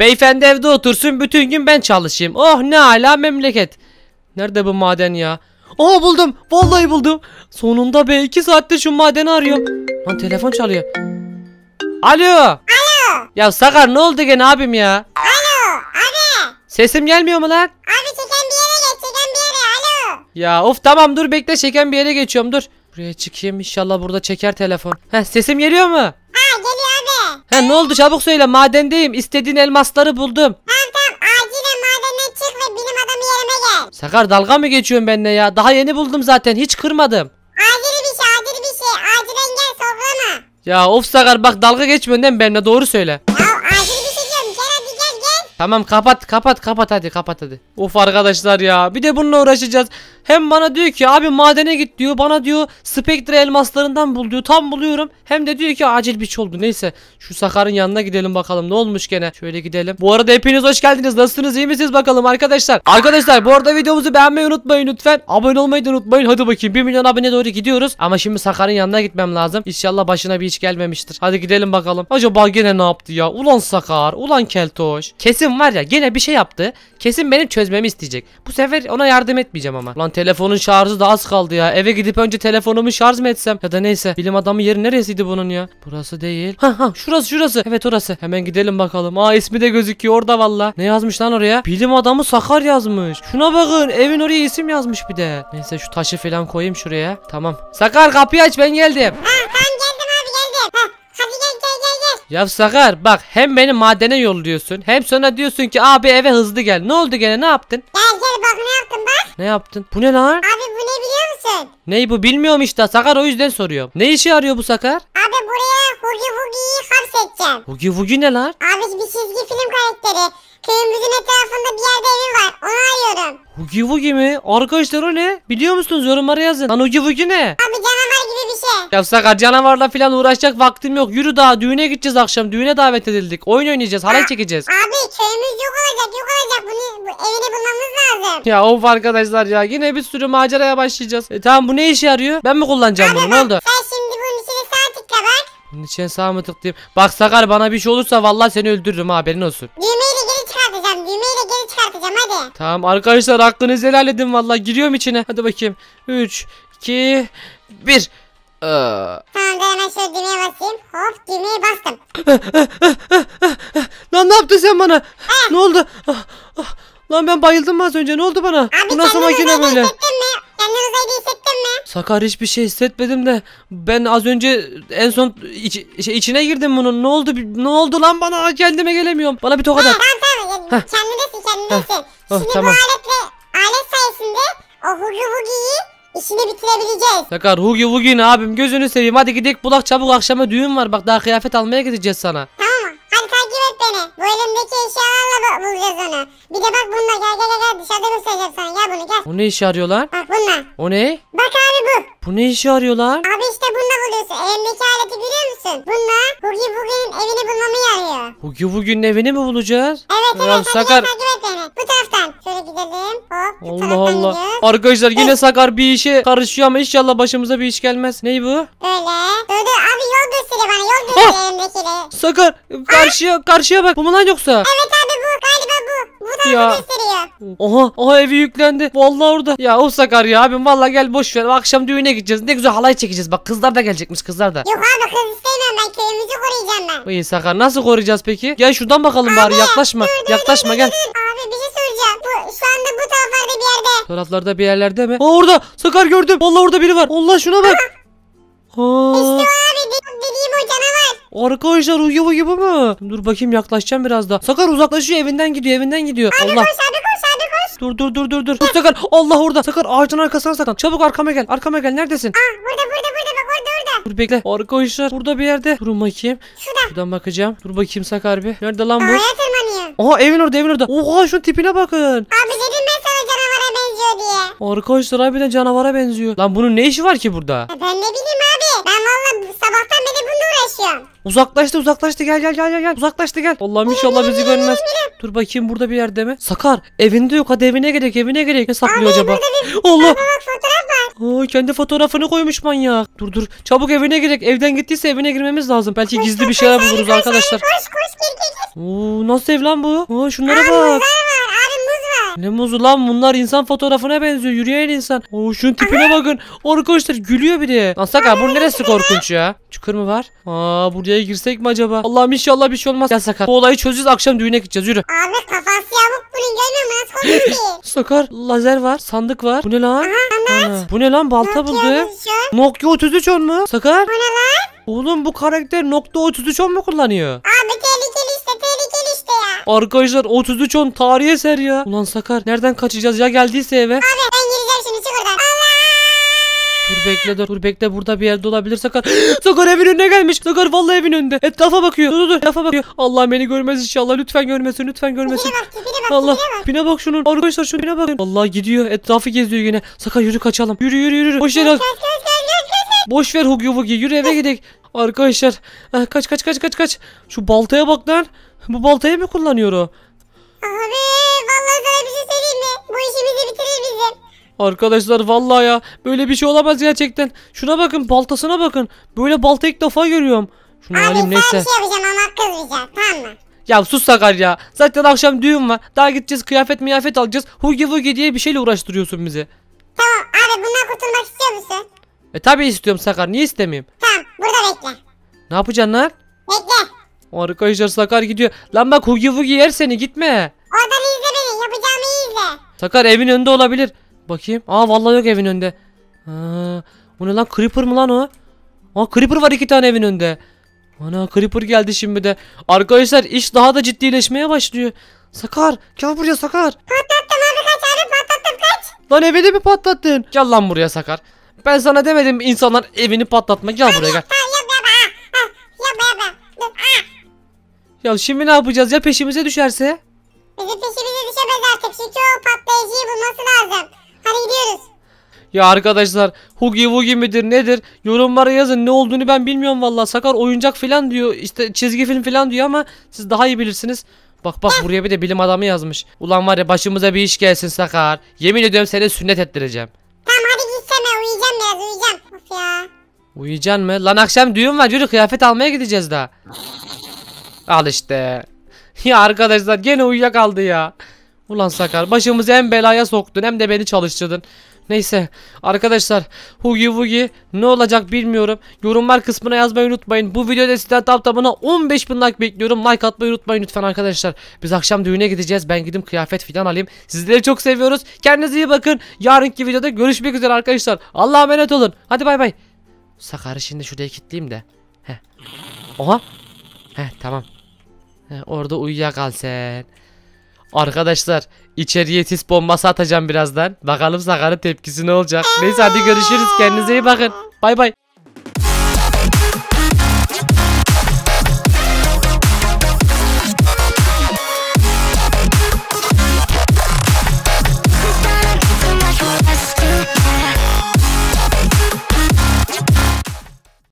Beyefendi evde otursun bütün gün ben çalışayım. Oh ne ala memleket. Nerede bu maden ya? Aa buldum. Vallahi buldum. Sonunda be iki saatte şu madeni arıyorum. Lan telefon çalıyor. Alo. Alo. Ya Sakar ne oldu gene abim ya? Alo abi. Sesim gelmiyor mu lan? Abi çeken bir yere geç çeken bir yere alo. Ya of tamam dur bekle çeken bir yere geçiyorum dur. Buraya çıkayım inşallah burada çeker telefon. Heh sesim geliyor mu? He ne oldu çabuk söyle madendeyim istediğin elmasları buldum. Tamam tamam acilen madenden çık ve benim adamı yerime gel. Sakar dalga mı geçiyorsun benimle ya? Daha yeni buldum zaten hiç kırmadım. Acil bir şey acil bir şey acilen gel sorgulama. Ya of Sakar bak dalga geçmiyorsun değil mi benimle doğru söyle. Tamam kapat kapat kapat hadi kapat hadi. Of arkadaşlar ya bir de bununla uğraşacağız. Hem bana diyor ki abi madene git diyor. Bana diyor spektre elmaslarından bul diyor. Tam buluyorum. Hem de diyor ki acil bir şey oldu. Neyse şu Sakar'ın yanına gidelim bakalım ne olmuş gene. Şöyle gidelim. Bu arada hepiniz hoş geldiniz. Nasılsınız iyi misiniz bakalım arkadaşlar. Arkadaşlar bu arada videomuzu beğenmeyi unutmayın lütfen. Abone olmayı da unutmayın. Hadi bakayım 1 milyon abone doğru gidiyoruz. Ama şimdi Sakar'ın yanına gitmem lazım. İnşallah başına bir iş gelmemiştir. Hadi gidelim bakalım. Acaba gene ne yaptı ya? Ulan Sakar. Ulan Keltoş. Kesin Kesin var ya gene bir şey yaptı. Kesin benim çözmemi isteyecek. Bu sefer ona yardım etmeyeceğim ama. Lan telefonun şarjı da az kaldı ya. Eve gidip önce telefonumu şarj mı etsem? Ya da neyse. Bilim adamı yeri neresiydi bunun ya? Burası değil. Ha ha şurası şurası. Evet orası. Hemen gidelim bakalım. Aa ismi de gözüküyor orada valla. Ne yazmış lan oraya? Bilim adamı Sakar yazmış. Şuna bakın. Evin oraya isim yazmış bir de. Neyse şu taşı falan koyayım şuraya. Tamam. Sakar kapıyı aç ben geldim. Ha ah, ben geldim. Ya Sakar bak hem beni madene yolluyorsun hem sonra diyorsun ki abi eve hızlı gel. Ne oldu gene ne yaptın? Gel gel bak ne yaptım bak. Ne yaptın? Bu ne lan? Abi bu ne biliyor musun? Neyi bu bilmiyorum işte Sakar o yüzden soruyorum. Ne işi arıyor bu Sakar? Abi buraya Hugi Hugi'yi hapsedeceğim. Hugi Hugi ne lan? Abi bir çizgi film karakteri. Köyümüzün etrafında bir yerde evi var. Onu arıyorum. Hugi Hugi mi? Arkadaşlar o ne? Biliyor musunuz yorumlara yazın. Lan Hugi Hugi ne? Abi Yapsak ha canavarla falan uğraşacak vaktim yok. Yürü daha düğüne gideceğiz akşam. Düğüne davet edildik. Oyun oynayacağız. Halay çekeceğiz. Abi köyümüz yok olacak yok olacak. Bunu, bu, evini bulmamız lazım. Ya of arkadaşlar ya. Yine bir sürü maceraya başlayacağız. E tamam bu ne işe yarıyor? Ben mi kullanacağım bunu? Ne oldu? Sen şimdi bunun içine sağ tıkla bak. Bunun içine sağ mı tıklayayım? Bak Sakar bana bir şey olursa vallahi seni öldürürüm haberin olsun. Düğmeyle geri çıkartacağım. Düğmeyle geri çıkartacağım hadi. Tamam arkadaşlar aklınızı helal edin vallahi giriyorum içine. Hadi bakayım. 3 2 1 Aa. Ee. Tamam da hemen şöyle düğmeye basayım. Hop düğmeye bastım. Lan ne yaptın sen bana? Eh. Ne oldu? Ah, ah. Lan ben bayıldım az önce. Ne oldu bana? Abi Bu nasıl makine böyle? hissettin hissettin mi? Sakar hiçbir şey hissetmedim de ben az önce en son iç- şey, içine girdim bunun. Ne oldu? Ne oldu lan bana? Kendime gelemiyorum. Bana bir tokat at. Tamam tamam. Kendindesin kendindesin. Oh, Şimdi tamam. bu aletle alet sayesinde o hugi hugiyi İşini bitirebileceğiz. Sakar hugi hugi abim gözünü seveyim hadi gidelim bulak çabuk akşama düğün var bak daha kıyafet almaya gideceğiz sana. Tamam hadi takip et beni. Bu elimdeki eşyalarla bu- bulacağız onu. Bir de bak bununla gel gel gel, dışarıda göstereceğim sana gel bunu gel. O ne işe arıyorlar? Bak bununla. O ne? Bak abi bu. Bu ne işe arıyorlar? Abi işte bununla buluyorsun. Elindeki aleti görüyor musun? Bununla Hugi Bugi'nin evini bulmamı yarıyor. Hugi Hugi'nin evini mi bulacağız? Evet evet hadi gel takip et beni. Bu taraftan Allah Allah. Arkadaşlar yine ee? Sakar bir işe karışıyor ama inşallah başımıza bir iş gelmez. Ney bu? Öyle. Dur dur abi yol gösteriyor bana yol gösteriyor ah! elimdekiyle. Sakar karşıya karşıya bak. Bu mu lan yoksa? Evet abi bu galiba bu. Bu da ya. gösteriyor. Oha, oha evi yüklendi. Vallahi orada. Ya o Sakar ya abim vallahi gel boş ver. Akşam düğüne gideceğiz. Ne güzel halay çekeceğiz. Bak kızlar da gelecekmiş kızlar da. Yok abi kız istemem ben köyümüzü koruyacağım ben. İyi Sakar nasıl koruyacağız peki? Gel şuradan bakalım abi, bari yaklaşma. Dur, dur, yaklaşma dur, dur, gel. Dur, dur. Abi bir şey soracağım. Bu, şu anda bu taraflarda yerde. Taraflarda bir yerlerde mi? Aa orada Sakar gördüm. Vallahi orada biri var. Allah şuna bak. Aa. abi dediğim o canavar. Arkadaşlar uyuyor bu gibi mi? Dur bakayım yaklaşacağım biraz daha. Sakar uzaklaşıyor evinden gidiyor evinden gidiyor. Abi Allah. koş hadi koş hadi koş. Dur dur dur dur dur. Dur Sakar Allah orada. Sakar ağacın arkasına saklan. Çabuk arkama gel. Arkama gel neredesin? Ah burada burada burada bak orada orada. Dur bekle. Arkadaşlar burada bir yerde. Durun bakayım. Şurada. Buradan bakacağım. Dur bakayım Sakar bir. Nerede lan bu? Ağaya tırmanıyor. Aha evin orada evin orada. Oha şunun tipine bakın. Arkadaşlar abi harbiden canavara benziyor. Lan bunun ne işi var ki burada? E, ben ne bileyim abi. Ben valla sabahtan beri bununla uğraşıyorum. Uzaklaştı uzaklaştı gel gel gel gel Uzaklaştı gel. Allah'ım inşallah bizi görmez. Dur bakayım burada bir yerde mi? Sakar evinde yok hadi evine gerek evine gerek. Ne saklıyor acaba? Allah. Baba kendi fotoğrafını koymuş manyak. Dur dur çabuk evine gerek. Evden gittiyse evine girmemiz lazım. Belki gizli bir şeyler buluruz arkadaşlar. Koş koş gir gir. Oo, nasıl ev lan bu? Aa, şunlara bak. Muzlar var. Ne muzu lan bunlar insan fotoğrafına benziyor. Yürüyen insan. Oo şunun tipine bakın. Arkadaşlar gülüyor bir de. Lan sakar bu neresi korkunç ya? Çukur mu var? Aa buraya girsek mi acaba? Allah'ım inşallah bir şey olmaz. Gel sakar. Bu olayı çözeceğiz akşam düğüne gideceğiz yürü. Abi kafası yamuk bunun görmüyor mu? Şey? sakar lazer var. Sandık var. Bu ne lan? Ha, bu ne lan balta buldu. Nokia 33 on mu? Sakar. Bu ne lan? Oğlum bu karakter Nokia 33 on mu kullanıyor? Abi Arkadaşlar 3310 tarih eser ya. Ulan Sakar nereden kaçacağız ya geldiyse eve. Abi ben gireceğim şimdi çık oradan. Dur bekle dur. Dur bekle burada bir yerde olabilir Sakar. Sakar evin önüne gelmiş. Sakar vallahi evin önünde. Etrafa bakıyor. Dur dur dur. Etrafa bakıyor. Allah beni görmez inşallah. Lütfen görmesin. Lütfen görmesin. Tipine bak tipine bak. Allah. bine bak. Pine bak şunun. Arkadaşlar şunun pine bakın. Allah gidiyor. Etrafı geziyor yine. Sakar yürü kaçalım. Yürü yürü yürü. Hoş geldin. Kaç kaç kaç. Boş ver Hugi Hugi yürü eve gidelim. Arkadaşlar eh, kaç kaç kaç kaç kaç. Şu baltaya bak lan. Bu baltayı mı kullanıyor o? Abi vallahi böyle bir şey söyleyeyim mi? Bu işimizi bitirir bizim. Arkadaşlar vallahi ya böyle bir şey olamaz gerçekten. Şuna bakın baltasına bakın. Böyle balta ilk defa görüyorum. Şunu Abi alayım neyse. bir şey yapacağım ama kızmayacağım tamam mı? Ya sus Sakar ya. Zaten akşam düğün var. Daha gideceğiz kıyafet miyafet alacağız. Hugi Hugi diye bir şeyle uğraştırıyorsun bizi. E tabi istiyorum Sakar. Niye istemeyeyim? Tamam burada bekle. Ne yapacaksın lan? Bekle. Arkadaşlar Sakar gidiyor. Lan bak Hugi Hugi yer seni gitme. Oradan izle beni. Yapacağımı iyi izle. Sakar evin önünde olabilir. Bakayım. Aa vallahi yok evin önünde. Bu ne lan Creeper mı lan o? Aa Creeper var iki tane evin önünde. Ana Creeper geldi şimdi de. Arkadaşlar iş daha da ciddileşmeye başlıyor. Sakar gel buraya Sakar. Patlattım abi kaç abi patlattım kaç. Lan evini mi patlattın? Gel lan buraya Sakar. Ben sana demedim insanlar evini patlatma. Gel buraya gel. Ah, ah, ah. Ya şimdi ne yapacağız ya peşimize düşerse? Bizi peşimize düşemez artık. Şu çoğu patlayıcıyı bulması lazım. Hadi gidiyoruz. Ya arkadaşlar Hugi Wugi midir nedir yorumlara yazın ne olduğunu ben bilmiyorum vallahi. Sakar oyuncak filan diyor işte çizgi film filan diyor ama siz daha iyi bilirsiniz. Bak bak buraya bir de bilim adamı yazmış. Ulan var ya başımıza bir iş gelsin Sakar. Yemin ediyorum seni sünnet ettireceğim biraz uyuyacağım. Of ya. Uyuyacaksın mı? Lan akşam düğün var yürü kıyafet almaya gideceğiz daha. Al işte. Ya arkadaşlar gene uyuyakaldı ya. Ulan Sakar başımızı hem belaya soktun hem de beni çalıştırdın. Neyse arkadaşlar Hugi Wugi ne olacak bilmiyorum. Yorumlar kısmına yazmayı unutmayın. Bu videoda sizden tam tamına 15 bin like bekliyorum. Like atmayı unutmayın lütfen arkadaşlar. Biz akşam düğüne gideceğiz. Ben gidip kıyafet falan alayım. Sizleri çok seviyoruz. Kendinize iyi bakın. Yarınki videoda görüşmek üzere arkadaşlar. Allah'a emanet olun. Hadi bay bay. Sakarı şimdi şuraya kilitleyeyim de. Heh. Oha. Heh tamam. Heh, orada uyuyakalsın. Arkadaşlar İçeriye sis bombası atacağım birazdan. Bakalım Sakar'ın tepkisi ne olacak. Neyse hadi görüşürüz. Kendinize iyi bakın. Bay bay.